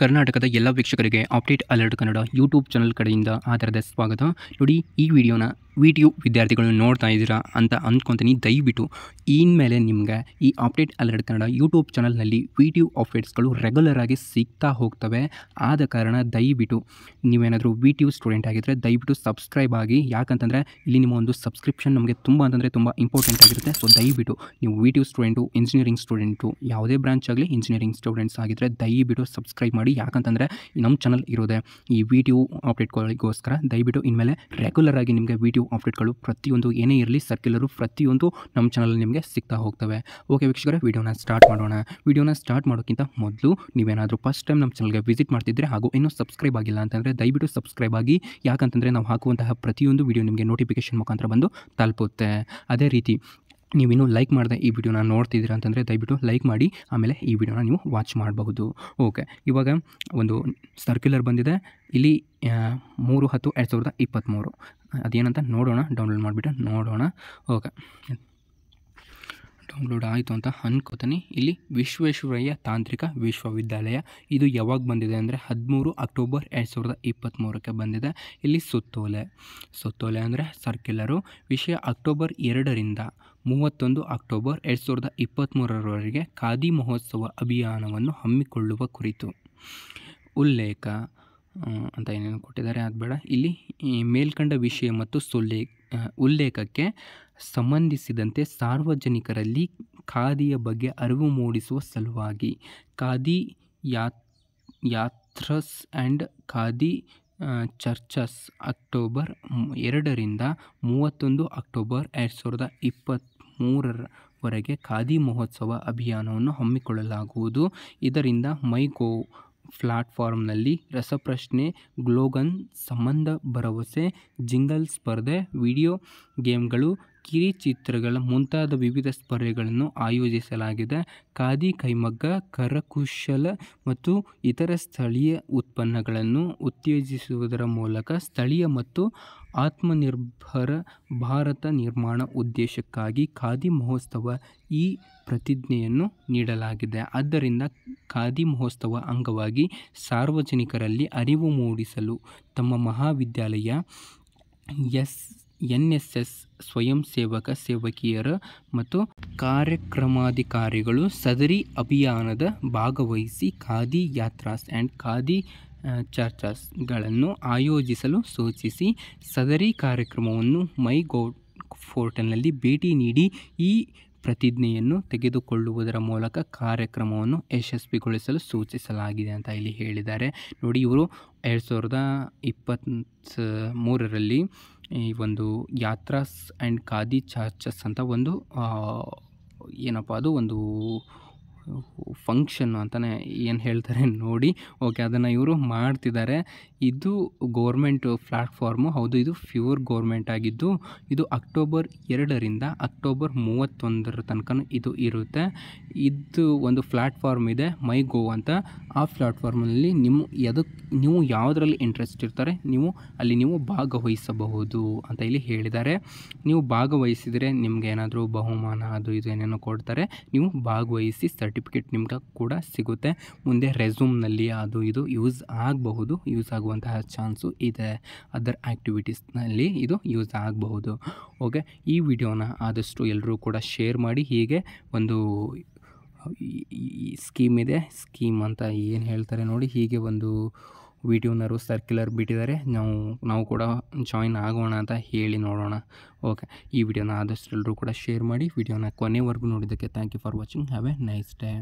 ಕರ್ನಾಟಕದ ಎಲ್ಲ ವೀಕ್ಷಕರಿಗೆ update alert Kannada YouTube channel ಕಡೆಯಿಂದ ಆಧಾರದ ಸ್ವಾಗತ ನೋಡಿ ಈ ವಿಡಿಯೋನ ವಿಡಿಯೋ ವಿದ್ಯಾರ್ಥಿಗಳು ನೋಡ್ತಾ ಇದ್ದೀರಾ ಅಂತ ಅಂದ್ಕೊತೀನಿ ದಯವಿಟ್ಟು ಮೇಲೆ ನಿಮಗೆ ಈ ಅಪ್ಡೇಟ್ ಅಲರ್ಟ್ ಕನ್ನಡ ಯೂಟ್ಯೂಬ್ ಚಾನಲ್ನಲ್ಲಿ ವಿಡಿಯೋ ಅಪ್ಡೇಟ್ಸ್ಗಳು ರೆಗ್ಯುಲರ್ ಆಗಿ ಸಿಗ್ತಾ ಹೋಗ್ತವೆ ಆದ ಕಾರಣ ದಯವಿಟ್ಟು ನೀವೇನಾದರೂ ಯು ಸ್ಟೂಡೆಂಟ್ ಆಗಿದ್ದರೆ ದಯವಿಟ್ಟು ಸಬ್ಸ್ಕ್ರೈಬ್ ಆಗಿ ಯಾಕಂತಂದರೆ ಇಲ್ಲಿ ನಿಮ್ಮ ಒಂದು ಸಬ್ಸ್ಕ್ರಿಪ್ಷನ್ ನಮಗೆ ತುಂಬ ಅಂತಂದರೆ ತುಂಬ ಇಂಪಾರ್ಟೆಂಟ್ ಆಗಿರುತ್ತೆ ಸೊ ದಯವಿಟ್ಟು ನೀವು ವಿಡಿಯೋ ಸ್ಟೂಡೆಂಟು ಇಂಜಿನಿಯರಿಂಗ್ ಸ್ಟೂಡೆಂಟು ಯಾವುದೇ ಬ್ರಾಂಚ್ ಆಗಲಿ ಇಂಜಿನಿಯರಿಂಗ್ ಸ್ಟೂಡೆಂಟ್ಸ್ ಆಗಿದ್ದರೆ ದಯವಿಟ್ಟು ಸಬ್ಸ್ಕ್ರೈಬ್ ಮಾಡಿ ಮಾಡಿ ಯಾಕಂತಂದರೆ ನಮ್ಮ ಚಾನಲ್ ಇರೋದೆ ಈ ವಿಡಿಯೋ ಅಪ್ಡೇಟ್ಗಳಿಗೋಸ್ಕರ ದಯವಿಟ್ಟು ಇನ್ಮೇಲೆ ರೆಗ್ಯುಲರ್ ಆಗಿ ನಿಮಗೆ ವಿಡಿಯೋ ಅಪ್ಡೇಟ್ಗಳು ಪ್ರತಿಯೊಂದು ಏನೇ ಇರಲಿ ಸರ್ಕ್ಯುಲರು ಪ್ರತಿಯೊಂದು ನಮ್ಮ ಚಾನಲ್ ನಿಮಗೆ ಸಿಗ್ತಾ ಹೋಗ್ತವೆ ಓಕೆ ವೀಕ್ಷಕರ ವಿಡಿಯೋನ ಸ್ಟಾರ್ಟ್ ಮಾಡೋಣ ವಿಡಿಯೋನ ಸ್ಟಾರ್ಟ್ ಮಾಡೋಕ್ಕಿಂತ ಮೊದಲು ನೀವೇನಾದರೂ ಫಸ್ಟ್ ಟೈಮ್ ನಮ್ಮ ಚಾನಲ್ಗೆ ವಿಸಿಟ್ ಮಾಡ್ತಿದ್ರೆ ಹಾಗೂ ಇನ್ನೂ ಸಬ್ಸ್ಕ್ರೈಬ್ ಆಗಿಲ್ಲ ಅಂತಂದರೆ ದಯವಿಟ್ಟು ಸಬ್ಸ್ಕ್ರೈಬ್ ಆಗಿ ಯಾಕಂತಂದರೆ ನಾವು ಹಾಕುವಂತಹ ಪ್ರತಿಯೊಂದು ವಿಡಿಯೋ ನಿಮಗೆ ನೋಟಿಫಿಕೇಶನ್ ಮುಖಾಂತರ ಬಂದು ತಲುಪುತ್ತೆ ಅದೇ ರೀತಿ ನೀವಿನ್ನೂ ಲೈಕ್ ಮಾಡಿದೆ ಈ ವಿಡಿಯೋನ ನೋಡ್ತಿದ್ದೀರಾ ಅಂತಂದರೆ ದಯವಿಟ್ಟು ಲೈಕ್ ಮಾಡಿ ಆಮೇಲೆ ಈ ವಿಡಿಯೋನ ನೀವು ವಾಚ್ ಮಾಡಬಹುದು ಓಕೆ ಇವಾಗ ಒಂದು ಸರ್ಕ್ಯುಲರ್ ಬಂದಿದೆ ಇಲ್ಲಿ ಮೂರು ಹತ್ತು ಎರಡು ಸಾವಿರದ ಇಪ್ಪತ್ತ್ಮೂರು ಅದೇನಂತ ನೋಡೋಣ ಡೌನ್ಲೋಡ್ ಮಾಡಿಬಿಟ್ಟು ನೋಡೋಣ ಓಕೆ ಡೌನ್ಲೋಡ್ ಆಯಿತು ಅಂತ ಅನ್ಕೋತೀನಿ ಇಲ್ಲಿ ವಿಶ್ವೇಶ್ವರಯ್ಯ ತಾಂತ್ರಿಕ ವಿಶ್ವವಿದ್ಯಾಲಯ ಇದು ಯಾವಾಗ ಬಂದಿದೆ ಅಂದರೆ ಹದಿಮೂರು ಅಕ್ಟೋಬರ್ ಎರಡು ಸಾವಿರದ ಇಪ್ಪತ್ತ್ಮೂರಕ್ಕೆ ಬಂದಿದೆ ಇಲ್ಲಿ ಸುತ್ತೋಲೆ ಸುತ್ತೋಲೆ ಅಂದರೆ ಸರ್ಕ್ಯುಲರು ವಿಷಯ ಅಕ್ಟೋಬರ್ ಎರಡರಿಂದ ಮೂವತ್ತೊಂದು ಅಕ್ಟೋಬರ್ ಎರಡು ಸಾವಿರದ ಇಪ್ಪತ್ತ್ಮೂರರವರೆಗೆ ಖಾದಿ ಮಹೋತ್ಸವ ಅಭಿಯಾನವನ್ನು ಹಮ್ಮಿಕೊಳ್ಳುವ ಕುರಿತು ಉಲ್ಲೇಖ ಅಂತ ಏನೇನು ಕೊಟ್ಟಿದ್ದಾರೆ ಅದು ಬೇಡ ಇಲ್ಲಿ ಮೇಲ್ಕಂಡ ವಿಷಯ ಮತ್ತು ಸೊಲ್ಲೆ ಉಲ್ಲೇಖಕ್ಕೆ ಸಂಬಂಧಿಸಿದಂತೆ ಸಾರ್ವಜನಿಕರಲ್ಲಿ ಖಾದಿಯ ಬಗ್ಗೆ ಅರಿವು ಮೂಡಿಸುವ ಸಲುವಾಗಿ ಖಾದಿ ಯಾತ್ ಯಾತ್ರಸ್ ಆ್ಯಂಡ್ ಖಾದಿ ಚರ್ಚಸ್ ಅಕ್ಟೋಬರ್ ಎರಡರಿಂದ ಮೂವತ್ತೊಂದು ಅಕ್ಟೋಬರ್ ಎರಡು ಸಾವಿರದ ಇಪ್ಪತ್ತು ಮೂರರವರೆಗೆ ಖಾದಿ ಮಹೋತ್ಸವ ಅಭಿಯಾನವನ್ನು ಹಮ್ಮಿಕೊಳ್ಳಲಾಗುವುದು ಇದರಿಂದ ಮೈಗೋ ಪ್ಲಾಟ್ಫಾರ್ಮ್ನಲ್ಲಿ ರಸಪ್ರಶ್ನೆ ಗ್ಲೋಗನ್ ಸಂಬಂಧ ಭರವಸೆ ಜಿಂಗಲ್ ಸ್ಪರ್ಧೆ ವಿಡಿಯೋ ಗೇಮ್ಗಳು ಕಿರಿಚಿತ್ರಗಳ ಮುಂತಾದ ವಿವಿಧ ಸ್ಪರ್ಧೆಗಳನ್ನು ಆಯೋಜಿಸಲಾಗಿದೆ ಖಾದಿ ಕೈಮಗ್ಗ ಕರಕುಶಲ ಮತ್ತು ಇತರ ಸ್ಥಳೀಯ ಉತ್ಪನ್ನಗಳನ್ನು ಉತ್ತೇಜಿಸುವುದರ ಮೂಲಕ ಸ್ಥಳೀಯ ಮತ್ತು ಆತ್ಮನಿರ್ಭರ ಭಾರತ ನಿರ್ಮಾಣ ಉದ್ದೇಶಕ್ಕಾಗಿ ಖಾದಿ ಮಹೋತ್ಸವ ಈ ಪ್ರತಿಜ್ಞೆಯನ್ನು ನೀಡಲಾಗಿದೆ ಆದ್ದರಿಂದ ಖಾದಿ ಮಹೋತ್ಸವ ಅಂಗವಾಗಿ ಸಾರ್ವಜನಿಕರಲ್ಲಿ ಅರಿವು ಮೂಡಿಸಲು ತಮ್ಮ ಮಹಾವಿದ್ಯಾಲಯ ಎಸ್ ಎನ್ ಎಸ್ ಎಸ್ ಸ್ವಯಂ ಸೇವಕ ಸೇವಕಿಯರ ಮತ್ತು ಕಾರ್ಯಕ್ರಮಾಧಿಕಾರಿಗಳು ಸದರಿ ಅಭಿಯಾನದ ಭಾಗವಹಿಸಿ ಖಾದಿ ಯಾತ್ರಾಸ್ ಆ್ಯಂಡ್ ಖಾದಿ ಚರ್ಚಾಸ್ಗಳನ್ನು ಆಯೋಜಿಸಲು ಸೂಚಿಸಿ ಸದರಿ ಕಾರ್ಯಕ್ರಮವನ್ನು ಮೈ ಗೋ ಫೋರ್ಟಲ್ನಲ್ಲಿ ಭೇಟಿ ನೀಡಿ ಈ ಪ್ರತಿಜ್ಞೆಯನ್ನು ತೆಗೆದುಕೊಳ್ಳುವುದರ ಮೂಲಕ ಕಾರ್ಯಕ್ರಮವನ್ನು ಯಶಸ್ವಿಗೊಳಿಸಲು ಸೂಚಿಸಲಾಗಿದೆ ಅಂತ ಇಲ್ಲಿ ಹೇಳಿದ್ದಾರೆ ನೋಡಿ ಇವರು ಎರಡು ಸಾವಿರದ ಇಪ್ಪತ್ತ್ ಮೂರರಲ್ಲಿ ಈ ಒಂದು ಯಾತ್ರಾಸ್ ಆ್ಯಂಡ್ ಖಾದಿ ಚಾರ್ಚಸ್ ಅಂತ ಒಂದು ಏನಪ್ಪ ಅದು ಒಂದು ಫಂಕ್ಷನ್ನು ಅಂತಲೇ ಏನು ಹೇಳ್ತಾರೆ ನೋಡಿ ಓಕೆ ಅದನ್ನು ಇವರು ಮಾಡ್ತಿದ್ದಾರೆ ಇದು ಗೋರ್ಮೆಂಟ್ ಪ್ಲ್ಯಾಟ್ಫಾರ್ಮು ಹೌದು ಇದು ಫ್ಯೂರ್ ಗೋರ್ಮೆಂಟ್ ಆಗಿದ್ದು ಇದು ಅಕ್ಟೋಬರ್ ಎರಡರಿಂದ ಅಕ್ಟೋಬರ್ ಮೂವತ್ತೊಂದರ ತನಕ ಇದು ಇರುತ್ತೆ ಇದು ಒಂದು ಪ್ಲ್ಯಾಟ್ಫಾರ್ಮ್ ಇದೆ ಮೈ ಗೋ ಅಂತ ಆ ಪ್ಲ್ಯಾಟ್ಫಾರ್ಮ್ನಲ್ಲಿ ನಿಮ್ಮ ಯಾವುದಕ್ಕೆ ನೀವು ಯಾವುದರಲ್ಲಿ ಇಂಟ್ರೆಸ್ಟ್ ಇರ್ತಾರೆ ನೀವು ಅಲ್ಲಿ ನೀವು ಭಾಗವಹಿಸಬಹುದು ಅಂತ ಇಲ್ಲಿ ಹೇಳಿದ್ದಾರೆ ನೀವು ಭಾಗವಹಿಸಿದರೆ ನಿಮಗೆ ಏನಾದರೂ ಬಹುಮಾನ ಅದು ಇದು ಏನೇನೋ ಕೊಡ್ತಾರೆ ನೀವು ಭಾಗವಹಿಸಿ ಸರ್ಟಿಫಿಕೇಟ್ ಸರ್ಟಿಫಿಕೇಟ್ ನಿಮ್ಗೆ ಕೂಡ ಸಿಗುತ್ತೆ ಮುಂದೆ ರೆಸೂಮ್ನಲ್ಲಿ ಅದು ಇದು ಯೂಸ್ ಆಗಬಹುದು ಯೂಸ್ ಆಗುವಂತಹ ಚಾನ್ಸು ಇದೆ ಅದರ್ ಆ್ಯಕ್ಟಿವಿಟೀಸ್ನಲ್ಲಿ ಇದು ಯೂಸ್ ಆಗಬಹುದು ಓಕೆ ಈ ವಿಡಿಯೋನ ಆದಷ್ಟು ಎಲ್ಲರೂ ಕೂಡ ಶೇರ್ ಮಾಡಿ ಹೀಗೆ ಒಂದು ಸ್ಕೀಮ್ ಇದೆ ಸ್ಕೀಮ್ ಅಂತ ಏನು ಹೇಳ್ತಾರೆ ನೋಡಿ ಹೀಗೆ ಒಂದು ವಿ ಟಿ ಸರ್ಕ್ಯುಲರ್ ಬಿಟ್ಟಿದ್ದಾರೆ ನಾವು ನಾವು ಕೂಡ ಜಾಯಿನ್ ಆಗೋಣ ಅಂತ ಹೇಳಿ ನೋಡೋಣ ಓಕೆ ಈ ವಿಡಿಯೋನ ಆದಷ್ಟು ಎಲ್ಲರೂ ಕೂಡ ಶೇರ್ ಮಾಡಿ ವಿಡಿಯೋನ ಕೊನೆವರೆಗೂ ನೋಡಿದ್ದಕ್ಕೆ thank you for watching have a nice day